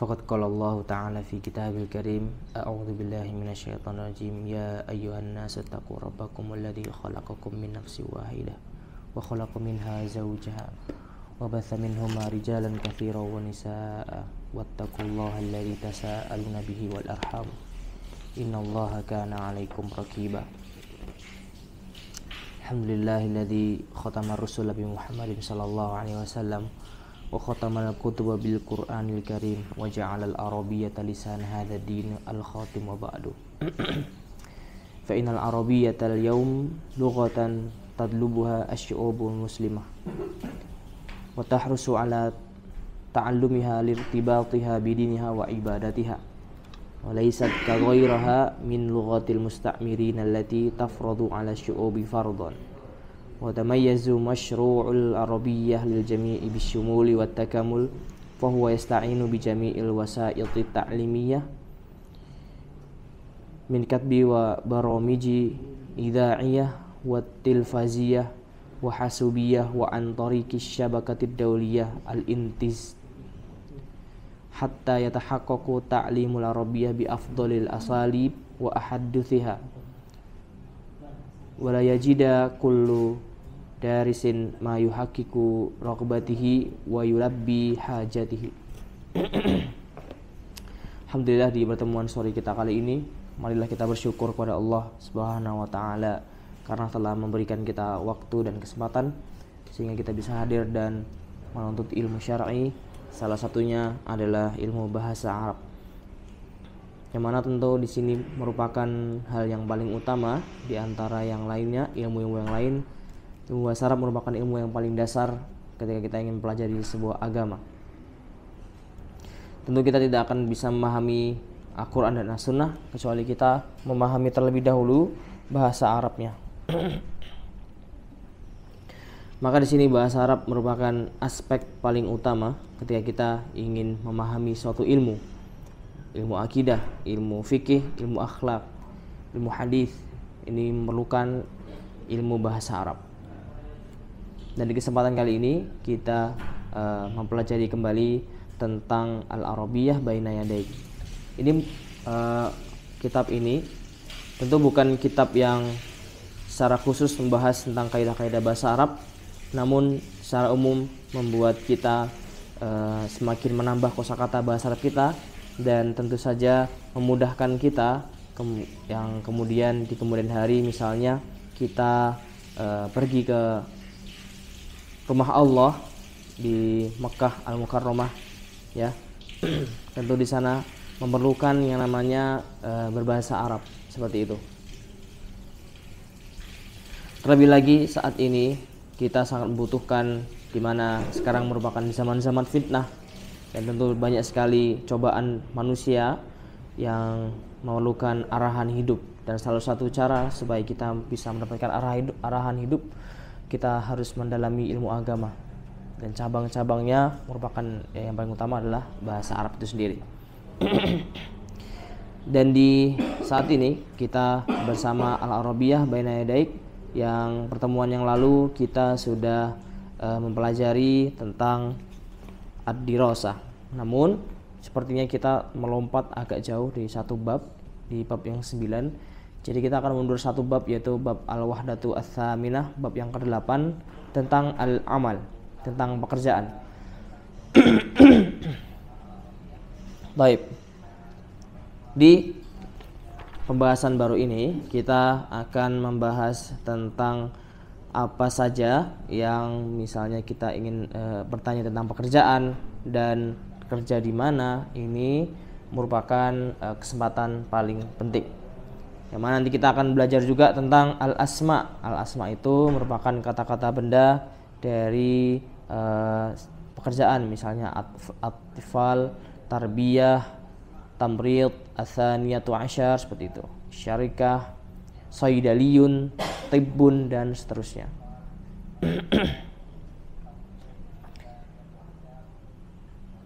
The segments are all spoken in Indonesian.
فقد قال الله تعالى في كتاب الكريم أعوذ بالله من الشيطان الرجيم يا أيها الناس اتقوا ربكم الذي خلقكم من نفس واحدة وخلق منها زوجها وبث منهما رجالا كثيرا ونساء واتقوا الله الذي تساءلون به والأرحام إن الله كان عليكم رقيبا الحمد لله الذي ختم الرسل بمحمد صلى الله عليه وسلم وختم الكتب بالقرآن الكريم وجعل العربية لسان هذا الدين الخاتم وبعد فإن العربية اليوم لغة تطلبها الشعوب المسلمة وتحرص على تعلمها لارتباطها بدينها وعبادتها وليست كغيرها من لغات المستعمرين التي تفرض على الشعوب فرضاً وتميز مشروع العربية للجميع بالشمول والتكامل فهو يستعين بجميع الوسائط التعليمية من كتب وبرامج إذاعية والتلفازية وحاسوبية وعن طريق الشبكة الدولية الانتز حتى يتحقق تعليم العربية بأفضل الأساليب وأحدثها ولا يجد كل sin ma yuhakiku rokbatihi wa yulabbi hajatihi Alhamdulillah di pertemuan sore kita kali ini marilah kita bersyukur kepada Allah Subhanahu wa taala karena telah memberikan kita waktu dan kesempatan sehingga kita bisa hadir dan menuntut ilmu syar'i salah satunya adalah ilmu bahasa Arab yang mana tentu di sini merupakan hal yang paling utama di antara yang lainnya ilmu-ilmu yang lain Ilmu bahasa Arab merupakan ilmu yang paling dasar ketika kita ingin pelajari sebuah agama. Tentu kita tidak akan bisa memahami Al-Quran dan As-Sunnah kecuali kita memahami terlebih dahulu bahasa Arabnya. Maka di sini bahasa Arab merupakan aspek paling utama ketika kita ingin memahami suatu ilmu. Ilmu akidah, ilmu fikih, ilmu akhlak, ilmu hadis. Ini memerlukan ilmu bahasa Arab. Dan di kesempatan kali ini kita uh, mempelajari kembali tentang Al-Arabiyah Baina Yadai. Ini uh, kitab ini tentu bukan kitab yang secara khusus membahas tentang kaidah-kaidah bahasa Arab, namun secara umum membuat kita uh, semakin menambah kosakata bahasa Arab kita dan tentu saja memudahkan kita ke yang kemudian di kemudian hari misalnya kita uh, pergi ke rumah Allah di Mekah Al Mukarromah, ya. Tentu di sana memerlukan yang namanya e, berbahasa Arab seperti itu. Terlebih lagi saat ini kita sangat membutuhkan di mana sekarang merupakan zaman-zaman fitnah dan tentu banyak sekali cobaan manusia yang memerlukan arahan hidup dan salah satu cara supaya kita bisa mendapatkan arah hidup, arahan hidup kita harus mendalami ilmu agama dan cabang-cabangnya merupakan ya, yang paling utama adalah bahasa Arab itu sendiri. dan di saat ini kita bersama Al Arabiyah Baina Yadaik yang pertemuan yang lalu kita sudah uh, mempelajari tentang ad-dirasah. Namun sepertinya kita melompat agak jauh di satu bab di bab yang 9 jadi kita akan mundur satu bab yaitu bab al-wahdatu As-Saminah bab yang kedelapan tentang al-amal, tentang pekerjaan. Baik. Di pembahasan baru ini kita akan membahas tentang apa saja yang misalnya kita ingin e, bertanya tentang pekerjaan dan kerja di mana ini merupakan e, kesempatan paling penting. Yang mana nanti kita akan belajar juga tentang al-asma. Al-asma itu merupakan kata-kata benda dari uh, pekerjaan misalnya atifal, tarbiyah, tamrid, athaniyatu asyar seperti itu. Syarikah, saidaliyun, tibbun dan seterusnya.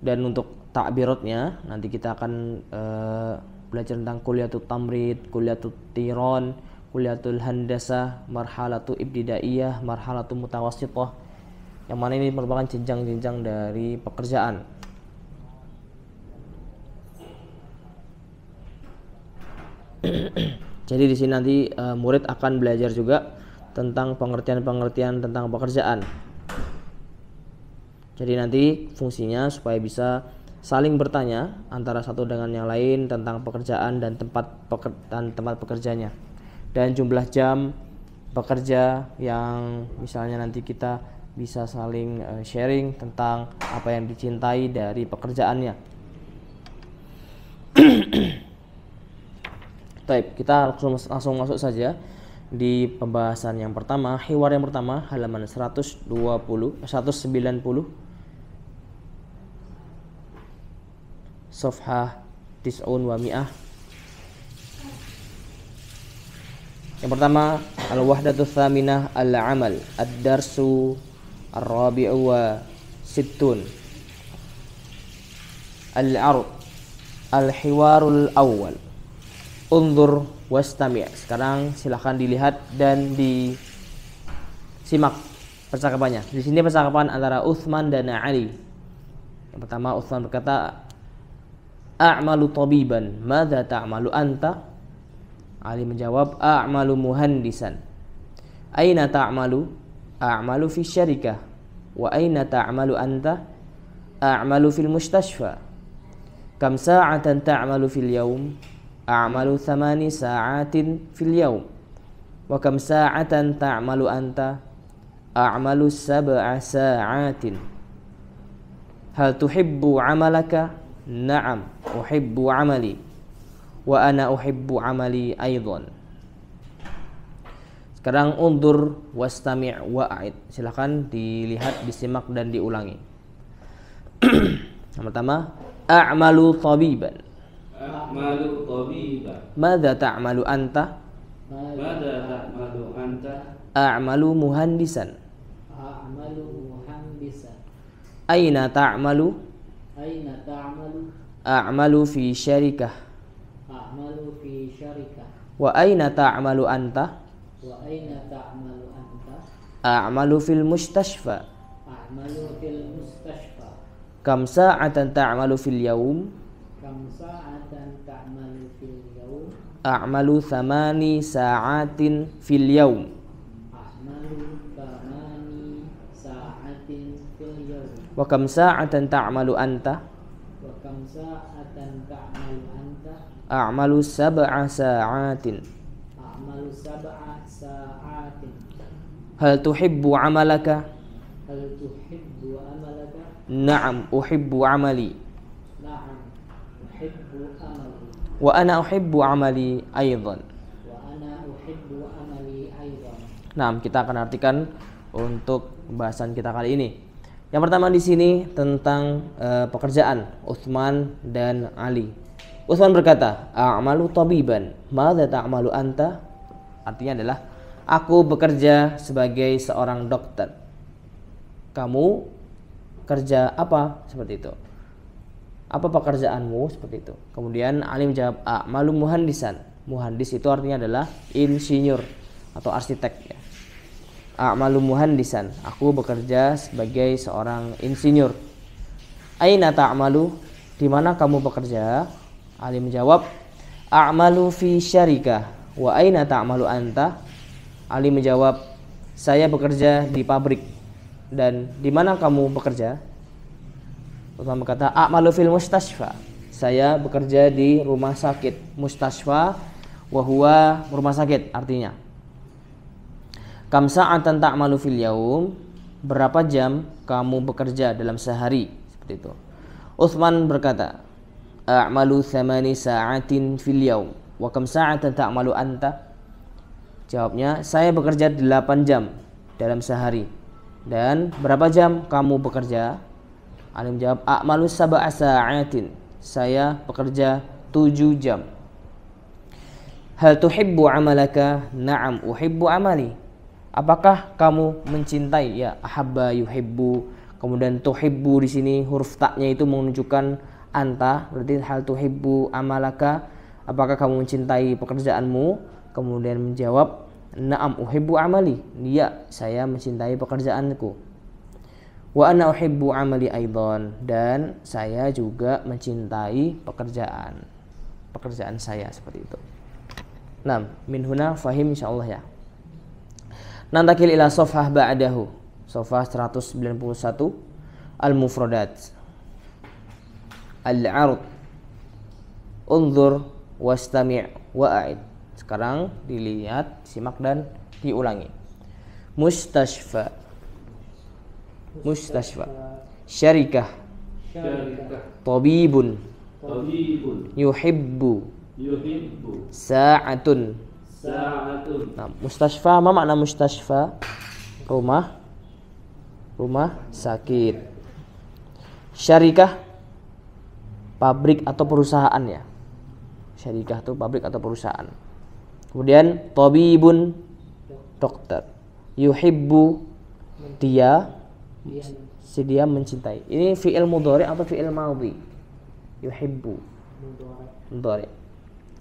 dan untuk takbiratnya nanti kita akan uh, belajar tentang kuliatul tamrid, kuliatul tiron, kuliatul handasah, marhalatu ibtidaiyah, marhalatu mutawasitoh, Yang mana ini merupakan jenjang-jenjang dari pekerjaan. Jadi di sini nanti eh, murid akan belajar juga tentang pengertian-pengertian tentang pekerjaan. Jadi nanti fungsinya supaya bisa saling bertanya antara satu dengan yang lain tentang pekerjaan dan tempat peker, dan tempat pekerjanya dan jumlah jam pekerja yang misalnya nanti kita bisa saling eh, sharing tentang apa yang dicintai dari pekerjaannya. Baik, kita langsung, langsung masuk saja di pembahasan yang pertama, hiwar yang pertama halaman 120 190 Sofha Tis'un wa Mi'ah Yang pertama Al-Wahdatu Thaminah Al-Amal Ad-Darsu Ar-Rabi'u wa Sittun Al-Arud Al-Hiwarul Awal Undur Wastami' Sekarang silahkan dilihat dan simak percakapannya Di sini percakapan antara Uthman dan Ali Yang pertama Uthman berkata a'malu tabiban Mada ta'malu anta Ali menjawab a'malu muhandisan aina ta'malu a'malu fi syarikah wa aina ta'malu anta a'malu fil mustashfa kam sa'atan ta'malu fil yaum a'malu thamani sa'atin fil yaum wa kam sa'atan ta'malu anta a'malu sab'a sa'atin hal tuhibbu amalaka Naam, uhibbu amali wa ana uhibbu amali aydhan Sekarang undur wastami' wa'id. Silahkan dilihat, disimak dan diulangi. Pertama, a'malu tabiban. A'malu tabiban. Mada ta'malu anta? Mada ta'malu anta? A'malu muhandisan. A'malu muhandisan. Aina ta'malu? Aina ta'malu? a'malu fi syarikah a'malu fi syarikah wa aina ta'malu anta wa aina ta'malu anta a'malu fil mustashfa a'malu fil mustashfa kam sa'atan ta'malu fil yaum kam sa'atan ta'malu fil yaum a'malu thamani sa'atin fil yaum wa kam sa'atan anta a'malu sab'a sa'atin a'malu sab'a sa'atin hal tuhibbu amalaka hal tuhibbu amalaka na'am uhibbu amali na'am uhibbu amali wa ana uhibbu amali aidan wa ana uhibbu amali aidan Na'am kita akan artikan untuk pembahasan kita kali ini. Yang pertama di sini tentang uh, pekerjaan Utsman dan Ali. Utsman berkata, "A'malu tabiban, madza ta'malu anta?" Artinya adalah aku bekerja sebagai seorang dokter. Kamu kerja apa? Seperti itu. Apa pekerjaanmu seperti itu? Kemudian Ali menjawab, "A'malu muhandisan." Muhandis itu artinya adalah insinyur atau arsitek ya a'malu muhandisan. Aku bekerja sebagai seorang insinyur. Aina ta'malu? Di mana kamu bekerja? Ali menjawab, a'malu fi syarikah. Wa aina ta'malu anta? Ali menjawab, saya bekerja di pabrik. Dan di mana kamu bekerja? Pertama kata, a'malu fil mustashfa. Saya bekerja di rumah sakit. Mustashfa, wahua rumah sakit artinya Kam sa'atan ta'malu fil yaum? Berapa jam kamu bekerja dalam sehari? Seperti itu. Utsman berkata, "A'malu thamani sa'atin fil yaum." Wa kam sa'atan ta'malu anta? Jawabnya, saya bekerja 8 jam dalam sehari. Dan berapa jam kamu bekerja? Ali jawab, "A'malu sab'a sa'atin." Saya bekerja 7 jam. Hal tuhibbu amalaka? Na'am, uhibbu amali. Apakah kamu mencintai ya ahabba yuhibbu kemudian tuhibbu di sini huruf taknya itu menunjukkan anta berarti hal tuhibbu amalaka apakah kamu mencintai pekerjaanmu kemudian menjawab na'am uhibbu amali ya saya mencintai pekerjaanku wa ana uhibbu amali aidan dan saya juga mencintai pekerjaan pekerjaan saya seperti itu. Nah, min huna fahim insyaallah ya. Nantakil ila sofah ba'dahu. Sofah 191 Al-Mufradat. Al-Arud. Unzur wastami' wa'aid Sekarang dilihat, simak dan diulangi. Mustashfa. Mustashfa. Syarikah. Syarikah. Tabibun. Tabibun. Yuhibbu. Yuhibbu. Sa'atun. Nah, mustashfa apa makna mustashfa? Rumah. Rumah sakit. Syarikah pabrik atau perusahaan ya. Syarikah itu pabrik atau perusahaan. Kemudian tabibun dokter. Yuhibbu dia si dia mencintai. Ini fi'il mudhari atau fi'il madhi? Yuhibbu. Mudhari.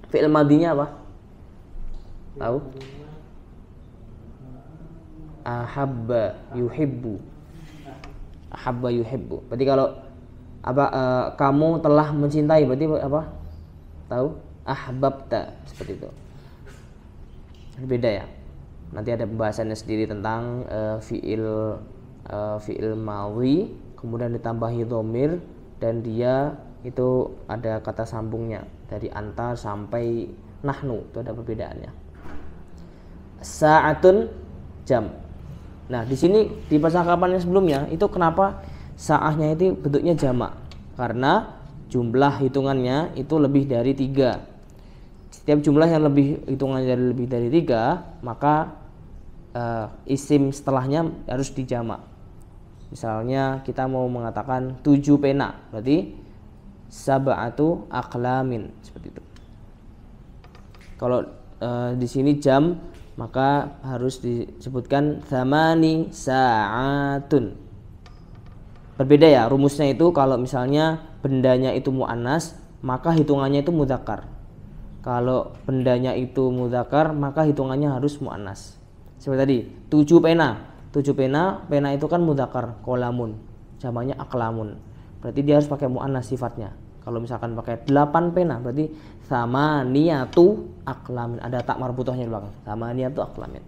Fi'il madhinya apa? Tahu? Ahabba yuhibbu. Ahabba yuhibbu. Berarti kalau apa uh, kamu telah mencintai berarti apa? Tahu? Ahbabta seperti itu. Beda ya. Nanti ada pembahasannya sendiri tentang uh, fiil uh, fiil mawi kemudian ditambahi domir dan dia itu ada kata sambungnya dari anta sampai nahnu itu ada perbedaannya saatun jam. Nah, di sini di percakapan yang sebelumnya itu kenapa saahnya itu bentuknya jamak? Karena jumlah hitungannya itu lebih dari tiga. Setiap jumlah yang lebih hitungannya dari lebih dari tiga, maka uh, isim setelahnya harus dijamak. Misalnya kita mau mengatakan tujuh pena, berarti sabatu aklamin seperti itu. Kalau uh, di sini jam maka harus disebutkan zamani sa'atun berbeda ya rumusnya itu kalau misalnya bendanya itu mu'anas maka hitungannya itu mudakar kalau bendanya itu mudakar maka hitungannya harus mu'anas seperti tadi tujuh pena tujuh pena pena itu kan mudakar kolamun jamannya aklamun berarti dia harus pakai mu'anas sifatnya kalau misalkan pakai 8 pena berarti sama niatu aklamin. Ada tak marbutohnya di belakang. Sama niatu aklamin.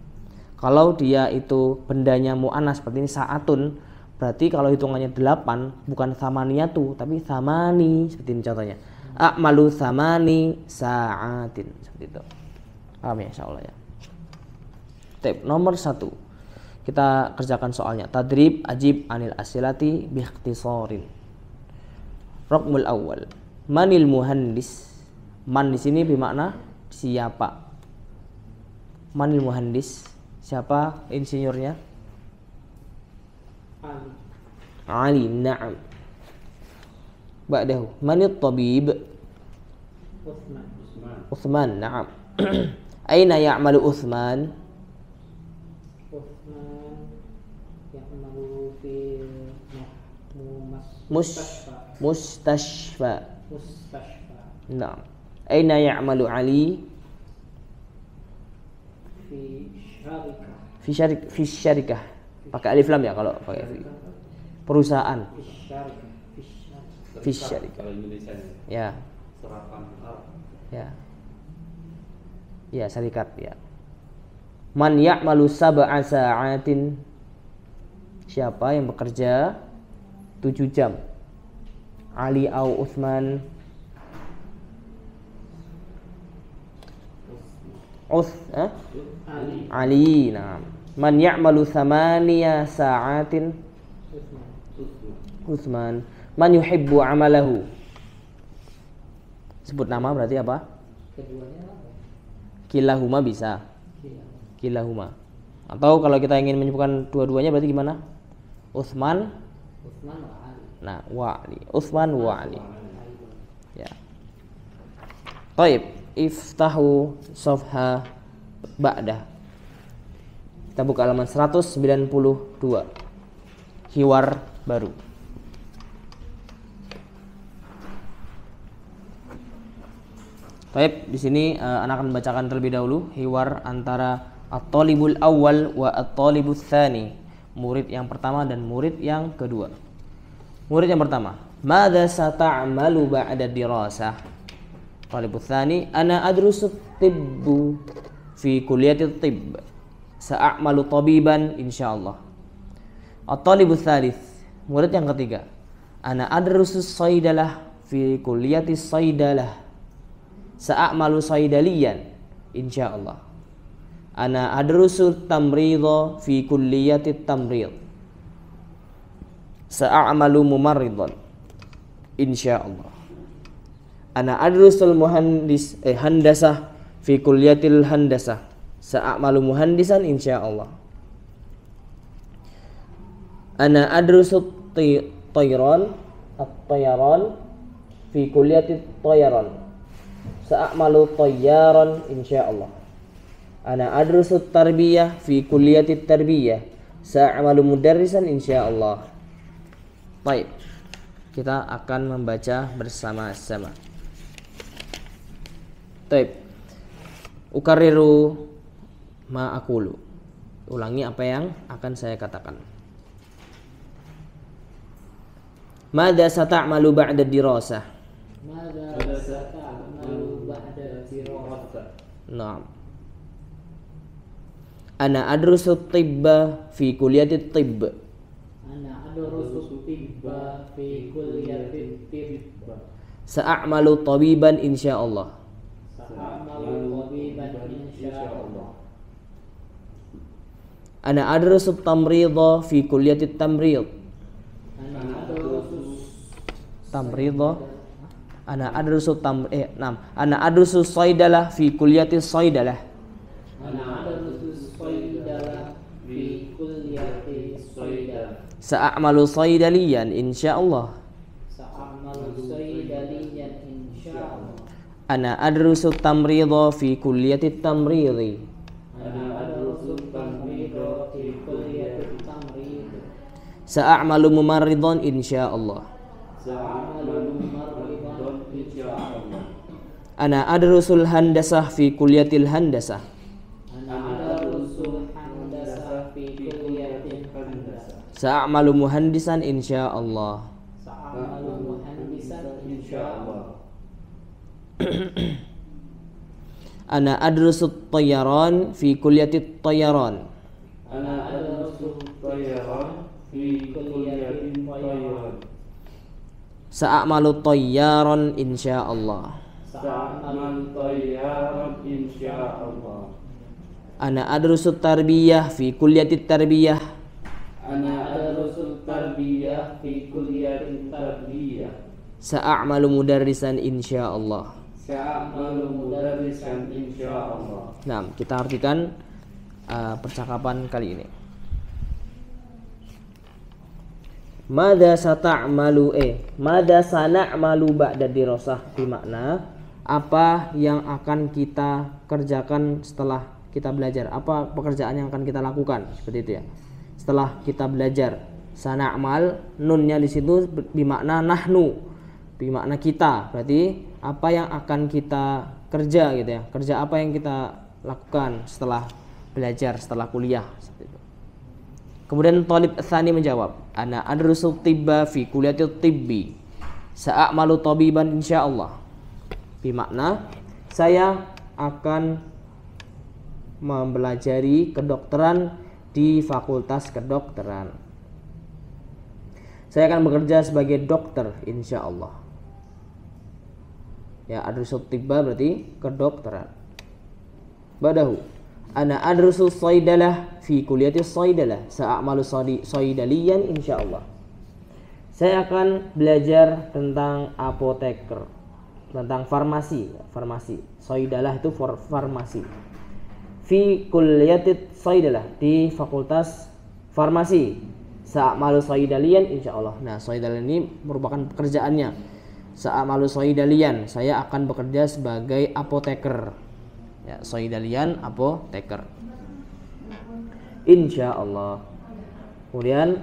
Kalau dia itu bendanya mu'anas seperti ini saatun berarti kalau hitungannya 8 bukan sama niatu tapi samani seperti ini contohnya. Akmalu samani saatin seperti itu. Amin ya insyaallah ya. Tip nomor satu kita kerjakan soalnya tadrib ajib anil asilati bihtisorin Rokmul awal. Manil muhandis. Man di sini bermakna siapa. Manil muhandis. Siapa insinyurnya? Ali. Ali, na'am. Ba'dahu. Manil tabib? Uthman. Uthman, na'am. Aina ya'malu Uthman? Uthman ya'malu fi mustafa mustashfa mustashfa نعم أين يعمل ali fi syarikah fi syarikah في الشركة pakai alif lam ya kalau pakai fi. perusahaan fi syarikah ya ya ya syarikat ya man ya'malu sab'a sa'atin siapa yang bekerja 7 jam Ali atau Uthman Uth, eh? Ali. Ali. Nah, man ya'malu thamaniya sa'atin Uthman. Man yuhibbu amalahu. Sebut nama berarti apa? Keduanya apa? Kilahuma bisa. Kilahuma. Atau kalau kita ingin menyebutkan dua-duanya berarti gimana? Uthman, Uthman Nah, wa'li. Utsman wa'li. Ya. Taib, iftahu safha ba'da. Kita buka halaman 192. Hiwar baru. Baik di sini uh, anak akan bacakan terlebih dahulu hiwar antara at-talibul awal wa at-talibus murid yang pertama dan murid yang kedua. Murid yang pertama, "Madza sata'malu ba'da dirasah?" Talibut tsani, "Ana adrusu tibbu fi kuliyatit tibb." Sa'amalu tabiban insyaallah. At-talibut tsalits, murid yang ketiga, "Ana adrusu saidalah fi kuliyatis saidalah." Sa'amalu saydaliyan insyaallah. Ana adrusu tamridha fi kulliyatit tamridh sa'amalu insya insyaallah ana adrusul muhandis eh handasah fi kulliyatil handasah sa'amalu muhandisan insyaallah ana adrusul tayran at-tayran fi kulliyatit tayran sa'amalu tayyaran insyaallah ana adrusul tarbiyah fi kulliyatit tarbiyah sa'amalu mudarrisan insyaallah Baik. Kita akan membaca bersama-sama. Baik, Ukariru ma'akulu. Ulangi apa yang akan saya katakan. Mada sata'malu ba'da dirasah? Mada sata'malu ba'da dirasah? Nah. Ana adrusu tibba fi kuliyatit tibb. Iya, iya, iya. Sa'amalu tabiban insyaallah Sa'amalu tabiban insyaallah Ana adrasu tamridha fi kulliyatit tamrid Ana adrasu tamridha Ana adrasu tam eh nam Ana adrasu saidalah fi kulliyatis saidalah Sa'amalu saydaliyan insyaallah. Sa'amalu saydaliyan insyaallah. Ana adrusu tamridha fi kulliyati tamridhi. Ana adrusu tamridha fi kulliyati tamridhi. Sa'amalu mumarridhan insyaallah. Sa'amalu mumarridhan insyaallah. Ana adrusul handasah fi kulliyatil handasah. Ana adrusul handasah fi kulliyatil Sa'amalu muhandisan Allah. Sa'amalu muhandisan Allah Ana adrusu tayaran fi kuliyati tayaran. Ana adrusu tayaran fi kuliyati tayaran. Sa'amalu tayaran insyaallah. Sa'amalu tayaran Allah Ana adrusu tarbiyah fi kuliyati tarbiyah. Saat malu muda fi insya Allah. Sa'amalu mudarrisan insyaallah. Sa'amalu mudarrisan insyaallah. Nah, kita artikan uh, percakapan kali ini. Mada sata'malu e Mada sana'malu ba'da dirosah Di makna Apa yang akan kita kerjakan setelah kita belajar Apa pekerjaan yang akan kita lakukan Seperti itu ya setelah kita belajar sana amal nunnya di situ bermakna nahnu bermakna kita berarti apa yang akan kita kerja gitu ya kerja apa yang kita lakukan setelah belajar setelah kuliah kemudian Talib Thani menjawab ana adrusu tibba fi saat tibbi sa'amalu tabiban insyaallah bermakna saya akan mempelajari kedokteran di Fakultas Kedokteran. Saya akan bekerja sebagai dokter, insya Allah. Ya, adrusul tiba berarti kedokteran. Badahu. Ana adrusul saidalah fi kuliati saidalah. Sa'amalu soidalian, insya Allah. Saya akan belajar tentang apoteker, tentang farmasi, farmasi. Saidalah itu for farmasi fi kulliyatit saidalah di fakultas farmasi sa'malu saidalian insyaallah nah saidalian ini merupakan pekerjaannya malu saidalian saya akan bekerja sebagai apoteker ya saidalian apoteker insyaallah kemudian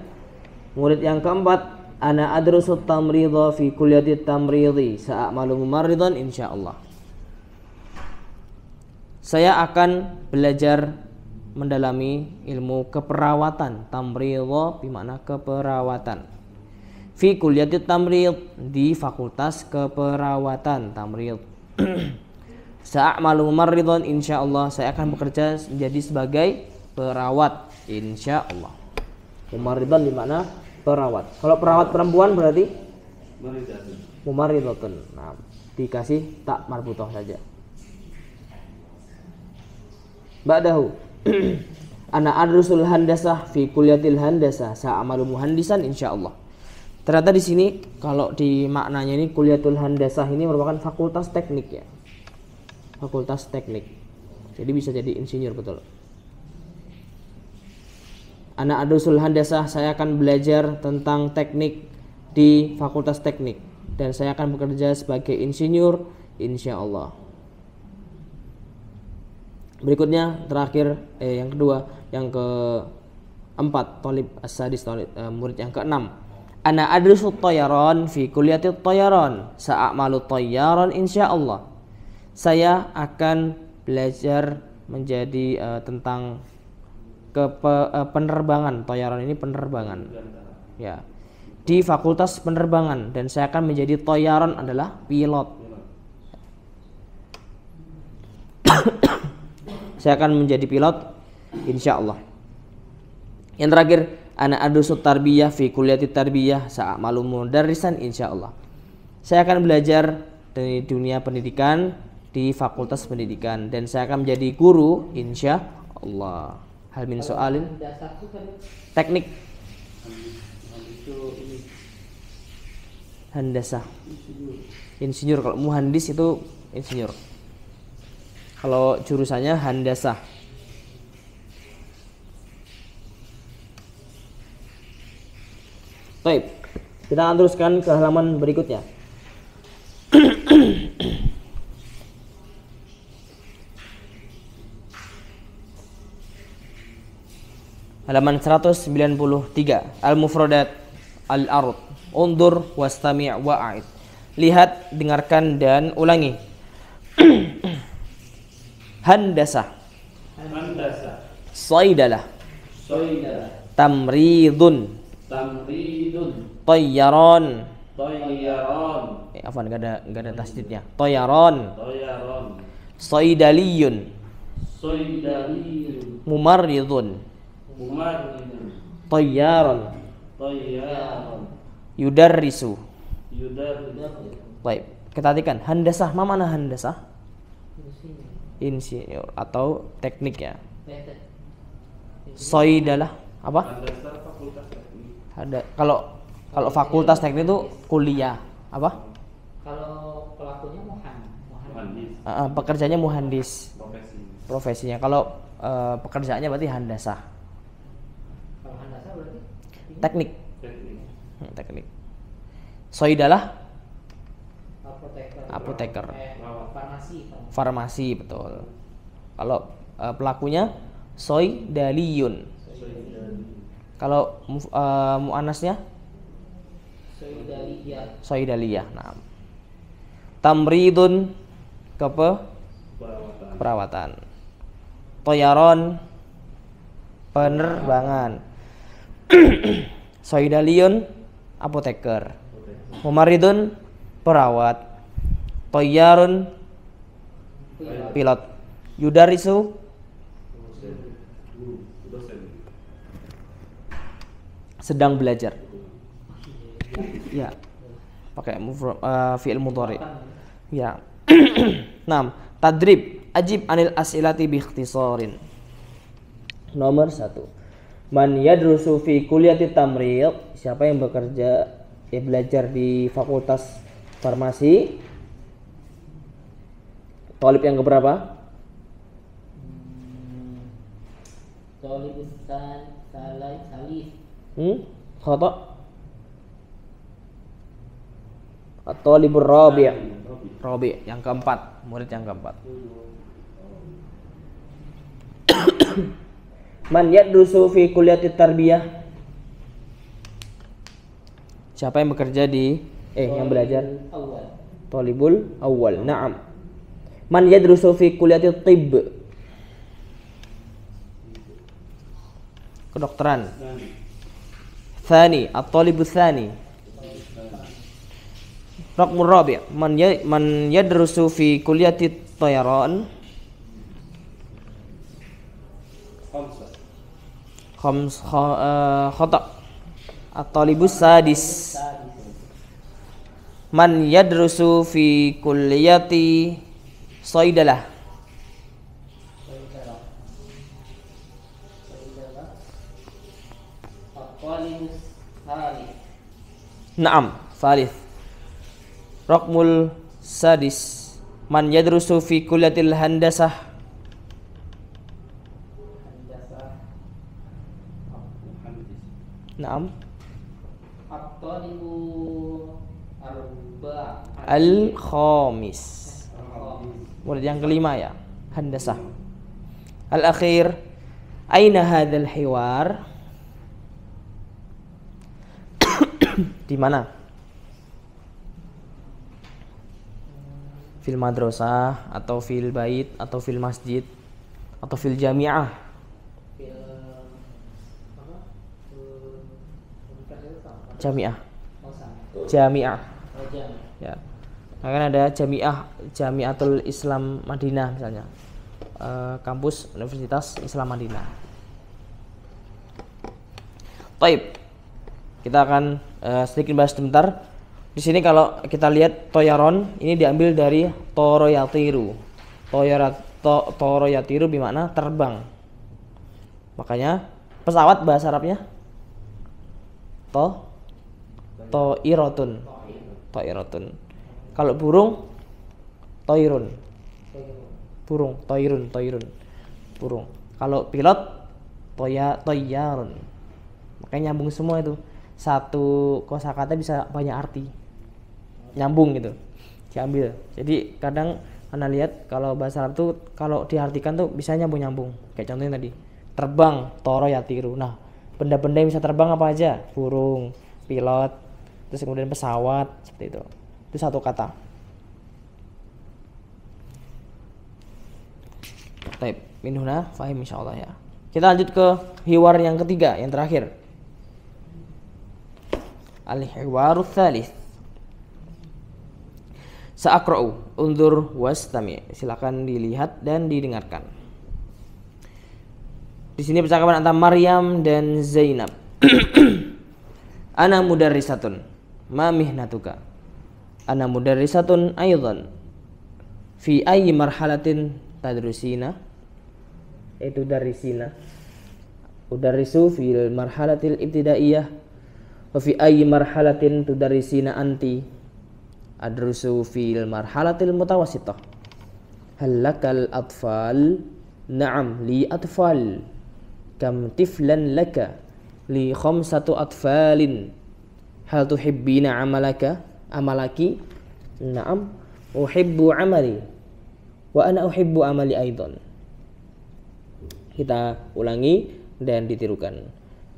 murid yang keempat ana adrusu tamridha fi kulliyatit tamridhi sa'amalu mumarridan insyaallah saya akan belajar mendalami ilmu keperawatan di bimana keperawatan fi kuliahit tamrid di fakultas keperawatan tamrid Sa'amalu marridon insya Allah saya akan bekerja menjadi sebagai perawat insya Allah. Mumarridon di mana perawat. Kalau perawat perempuan berarti mumarridotun. Nah, dikasih tak marbutoh saja ba'dahu ana adrusul handasah fi kulliyatil handasah sa'amalu muhandisan insyaallah ternyata di sini kalau di maknanya ini kuliatul handasah ini merupakan fakultas teknik ya fakultas teknik jadi bisa jadi insinyur betul anak Adusul handasah saya akan belajar tentang teknik di fakultas teknik dan saya akan bekerja sebagai insinyur Insya Allah berikutnya terakhir eh, yang kedua yang ke empat tolib asadis tolib uh, eh, murid yang keenam ana adrisu tayaron fi kuliati malu toyaron, insya Allah saya akan belajar menjadi uh, tentang ke uh, eh, penerbangan toyaron ini penerbangan ya di fakultas penerbangan dan saya akan menjadi toyaron adalah pilot saya akan menjadi pilot insya Allah yang terakhir anak adusut tarbiyah fi kuliati tarbiyah saat malumu darisan insya Allah saya akan belajar dari dunia pendidikan di fakultas pendidikan dan saya akan menjadi guru insya Allah hal min soalin teknik handasah insinyur kalau muhandis itu insinyur kalau jurusannya handasah Baik, kita akan teruskan ke halaman berikutnya. halaman 193 Al-Mufradat Al-Arud Undur wastami' Wa'aid Lihat, dengarkan dan ulangi handasa handasa Saidala. Saidala. tamridun tamridun tayyaron tayyaron eh apa? enggak ada enggak ada tasdidnya tayyaron tayyaron saidaliyun saidaliyun mumarridun mumarridun tayyaron tayyaron yudarrisu yudarrisu baik kita artikan handasah mana handasah insinyur atau teknik ya soi adalah apa ada kalau kalau fakultas teknik itu kuliah apa kalau pelakunya muhan muhandis uh, pekerjanya muhandis profesinya kalau uh, pekerjaannya berarti handasah kalau handasah berarti teknik teknik, hmm, teknik. apoteker apoteker eh, farmasi farmasi betul kalau uh, pelakunya Soi daliyun kalau uh, eh, muanasnya Soi Daliyah. nah tamridun kepe perawatan, perawatan. toyaron penerbangan Soi soidaliyun apoteker mumaridun perawat Toyaron pilot yudarisu sedang belajar ya pakai uh, fi'il mudhari ya Nam, tadrib ajib anil asilati bikhtisarin nomor satu man yadrusu fi kuliati tamriq siapa yang bekerja ya belajar di fakultas farmasi Tolib yang keberapa? Tolib Ustaz Salai Salih. Hmm? Khata? Tolib Rabi. Rabi yang keempat, murid yang keempat. Man yadrusu fi kuliah tarbiyah. Siapa yang bekerja di eh yang belajar? Awal. Tolibul awal. Naam man yadrusu fi kuliati tibb kedokteran thani at-talibu thani Rakmur rabi man ya, man yadrusu fi kuliyati tayaran khams eh, khata at-talibus sadis man yadrusu fi kuliyati Saidalah. Naam, Falith. Rokmul sadis. Man yadrusu fi kulatil handasah. Naam. At-talibu al-khamis murid yang kelima ya Handasah al-akhir aina hadzal hiwar di mana fil madrasah atau fil bait atau fil masjid atau fil jamiah jamiah jamiah oh, ya akan ada jamiah jamiatul Islam Madinah misalnya e, kampus Universitas Islam Madinah. Taib kita akan e, sedikit bahas sebentar. Di sini kalau kita lihat toyaron ini diambil dari toroyatiru. Toyarat to, toroyatiru bermakna terbang. Makanya pesawat bahasa Arabnya to toirotun. Toirotun. Kalau burung toirun. Burung toirun toirun. Burung. Kalau pilot toya toyarun. Makanya nyambung semua itu. Satu kosakata bisa banyak arti. Nyambung gitu. Diambil. Jadi kadang anda lihat kalau bahasa Arab tuh kalau diartikan tuh bisa nyambung-nyambung. Kayak contohnya tadi. Terbang, toro ya tiru. Nah, benda-benda yang bisa terbang apa aja? Burung, pilot, terus kemudian pesawat, seperti itu. Itu satu kata. Taib. Minhuna fahim insya Allah ya. Kita lanjut ke hiwar yang ketiga, yang terakhir. Al-hiwaru thalith. Sa'akra'u, undur wastami. Silakan dilihat dan didengarkan. Di sini percakapan antara Maryam dan Zainab. Ana mudarrisatun. Ma mihnatuka? ana mudarrisatun aidan fi ayyi marhalatin tadrusina itu darisina udarisu fil marhalatil ibtidaiyah wa fi ayyi marhalatin tudarisina anti adrusu fil marhalatil mutawasitah halakal atfal na'am li atfal kam tiflan laka li khamsatu atfalin hal tuhibbina amalaka amalaki na'am uhibbu amali wa ana uhibbu amali aidon kita ulangi dan ditirukan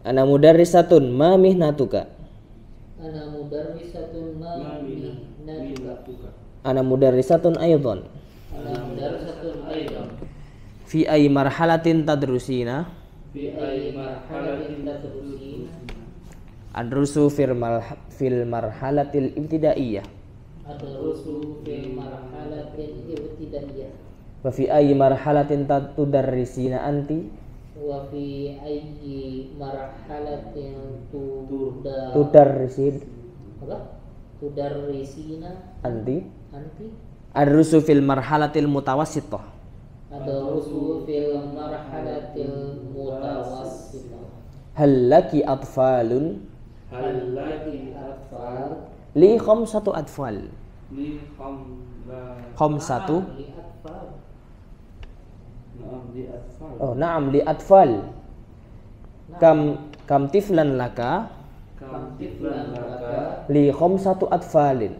ana mudarrisatun ma mihnatuka ana mudarrisatun ma mihnatuka ana mudarrisatun aidon ana mudarrisatun aidon fi ay marhalatin tadrusina fi ay marhalatin tadrusina Adrusu fil, marhalatil ibtidaiyah. Adrusu fil marhalatil ibtidaiyah. Wa fi ayyi marhalatin tudarrisina anti? Wa fi ayyi marhalatin tudar tudarrisin? Apa? Tudarrisina anti? Anti? Adrusu fil marhalatil mutawassithah. Adrusu fil marhalatil mutawassithah. Hal laki atfalun? li khom satu adfal li khom khom satu oh naam li adfal kam kam tiflan laka kam tiflan laka li khom satu adfalin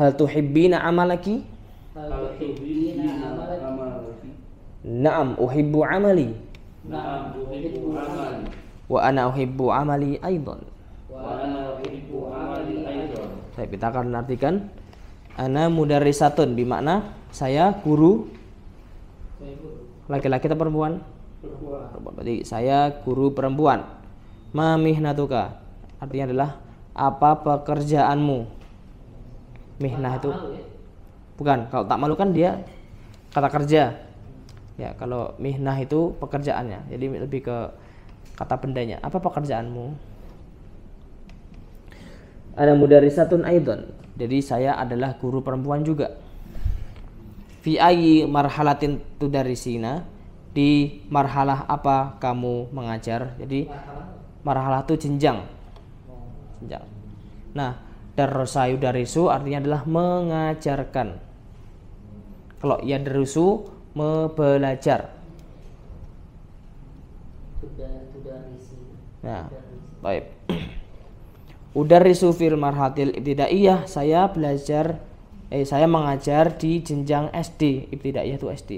hal tuhibbina amalaki hal tuhibbina amalaki naam uhibbu amali Nah, Wa ana uhibbu amali aidan. Wa ana uhibbu amali aidan. Baik, kita akan artikan ana mudarrisatun bermakna saya guru laki-laki atau perempuan? Perempuan. Berarti saya guru perempuan. mihnatuka Artinya adalah apa pekerjaanmu? Mihnah itu ya. bukan kalau tak malu kan dia kata kerja ya kalau mihnah itu pekerjaannya jadi lebih ke kata bendanya apa pekerjaanmu ada Satun aidon jadi saya adalah guru perempuan juga fi ayi marhalatin tudarisina di marhalah apa kamu mengajar jadi marhalah itu jenjang jenjang nah darosayu darisu artinya adalah mengajarkan kalau ya darusu belajar. Nah, ya, baik. Udarisu fil marhatil ibtidaiyah saya belajar eh saya mengajar di jenjang SD ibtidaiyah itu SD.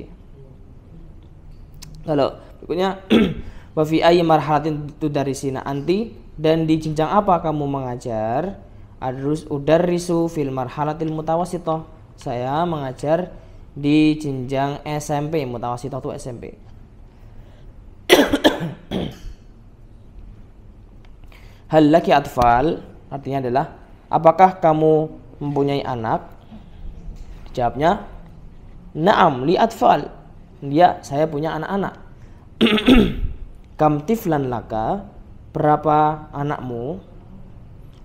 Kalau berikutnya wa fi ayyi marhalatin tudarisina anti dan di jenjang apa kamu mengajar? Adrus udarisu fil marhalatil mutawasitoh saya mengajar di jenjang SMP mutawasi itu SMP hal laki atfal artinya adalah apakah kamu mempunyai anak jawabnya naam li atfal dia saya punya anak-anak kam tiflan laka berapa anakmu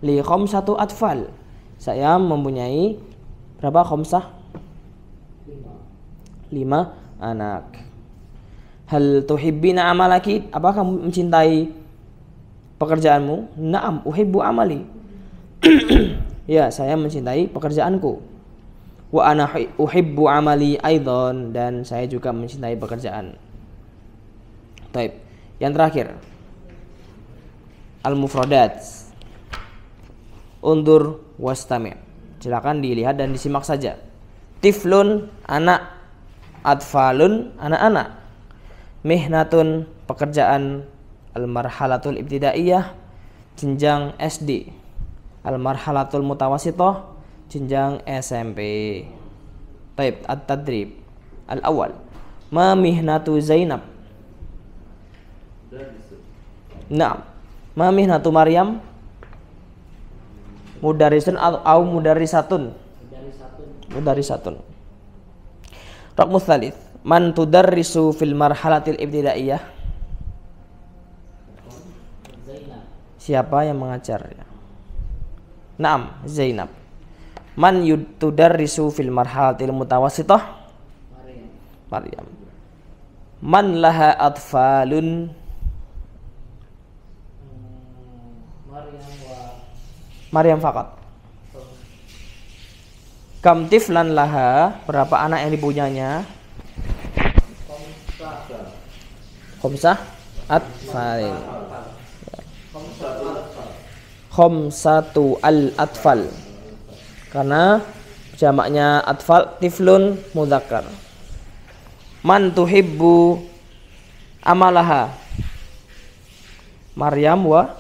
li satu atfal saya mempunyai berapa khomsah lima anak. Hal tuhibbi amalaki? Apakah kamu mencintai pekerjaanmu? Naam, uhibbu amali. ya, saya mencintai pekerjaanku. Wa ana uhibbu amali aidan dan saya juga mencintai pekerjaan. Taib. Yang terakhir. Al-mufradat. Undur wastami'. Silakan dilihat dan disimak saja. Tiflun anak atfalun anak-anak mihnatun pekerjaan almarhalatul ibtidaiyah jenjang SD almarhalatul mutawasitoh jenjang SMP Taib at-tadrib al-awal ma mihnatu Zainab Nah, ma mihnatu Maryam mudarisun atau mudarisatun mudarisatun mudarisatun Rokmu thalith Man tudarrisu fil marhalatil ibtidaiyah Siapa yang mengajar Naam Zainab Man yutudarrisu fil marhalatil mutawasitah Maryam Man laha atfalun Maryam fakat Kam tiflan laha, berapa anak yang dipunyanya? Khomsah atfal. Khomsatu al atfal. Karena jamaknya atfal tiflun mudzakkar. Man tuhibbu amalaha. Maryam wa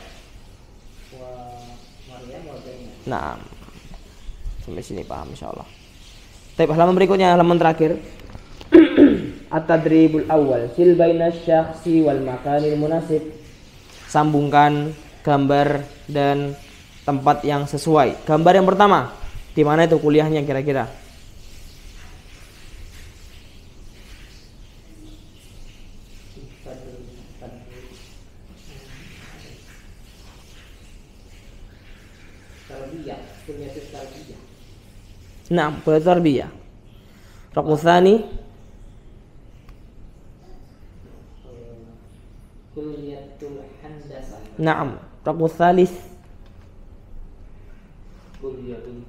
Nah, sampai sini paham insya Allah tapi halaman berikutnya halaman terakhir at-tadribul awal sil baina syakhsi wal makanil munasib sambungkan gambar dan tempat yang sesuai gambar yang pertama di mana itu kuliahnya kira-kira Nah, pola tarbiyah. Rukun tsani kulliyatul rukun tsalits kulliyatul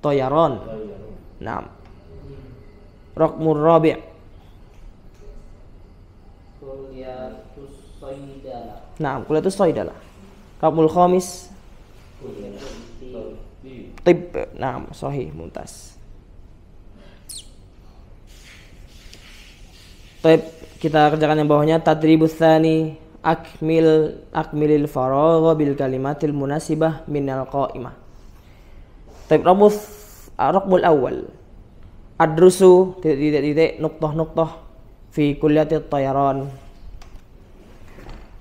tayaran. Rukun rabi' kulliyatus tib nam sahih muntas Taib, kita kerjakan yang bawahnya tadribus tsani akmil akmilil faragha bil kalimatil munasibah minal qaimah. Taib rabus rakbul awal. Adrusu titik-titik nuktoh nuktoh fi kuliatil tayaran.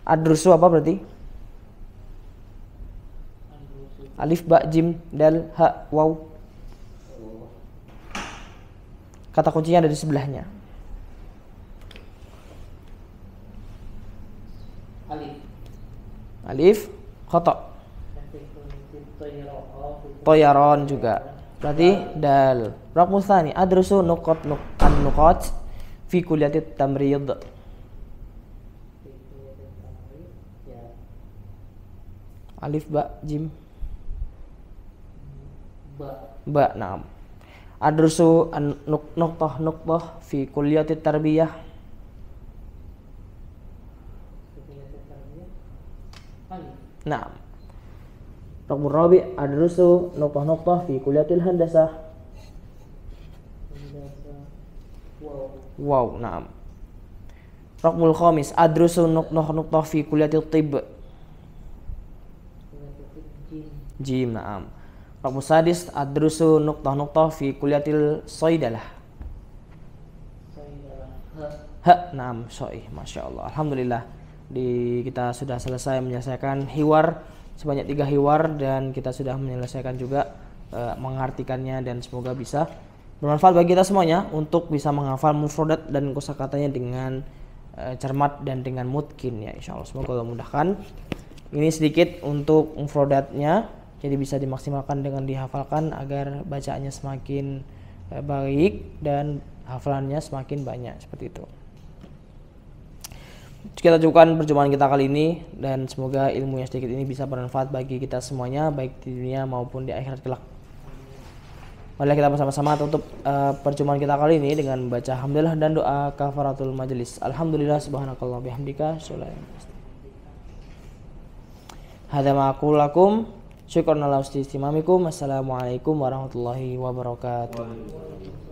Adrusu apa berarti? alif ba jim dal ha waw kata kuncinya ada di sebelahnya alif alif khotok toyaron juga berarti dal rakmusani adrusu nukot nukot. nukot. fi kulliyati tamrid alif ba jim ba naam adrusu an nuk toh fi kuliyati tarbiyah Naam. Raqmul Rabi adrusu nuqtah toh fi kulliyatil handasah. Wow. Wow, naam. Rokmul Khomis adrusu nuk nuk nuk tofi kuliatil tib Jim, naam. Rokmu sadis adrusu nukta nukta fi kuliatil soidalah. Ha, nam soi, masya Allah. Alhamdulillah di kita sudah selesai menyelesaikan hiwar sebanyak tiga hiwar dan kita sudah menyelesaikan juga e, mengartikannya dan semoga bisa bermanfaat bagi kita semuanya untuk bisa menghafal mufrodat dan kosakatanya dengan e, cermat dan dengan mungkin ya insya Allah semoga Allah mudahkan ini sedikit untuk mufrodatnya jadi bisa dimaksimalkan dengan dihafalkan agar bacaannya semakin eh, baik dan hafalannya semakin banyak seperti itu. Kita cukupkan perjumpaan kita kali ini dan semoga ilmu yang sedikit ini bisa bermanfaat bagi kita semuanya baik di dunia maupun di akhirat kelak. Mari kita bersama-sama tutup uh, perjumpaan kita kali ini dengan membaca Alhamdulillah dan doa kafaratul majelis. Alhamdulillah subhanakallah bihamdika. Hadza ma Syukur nalaus Assalamualaikum warahmatullahi wabarakatuh.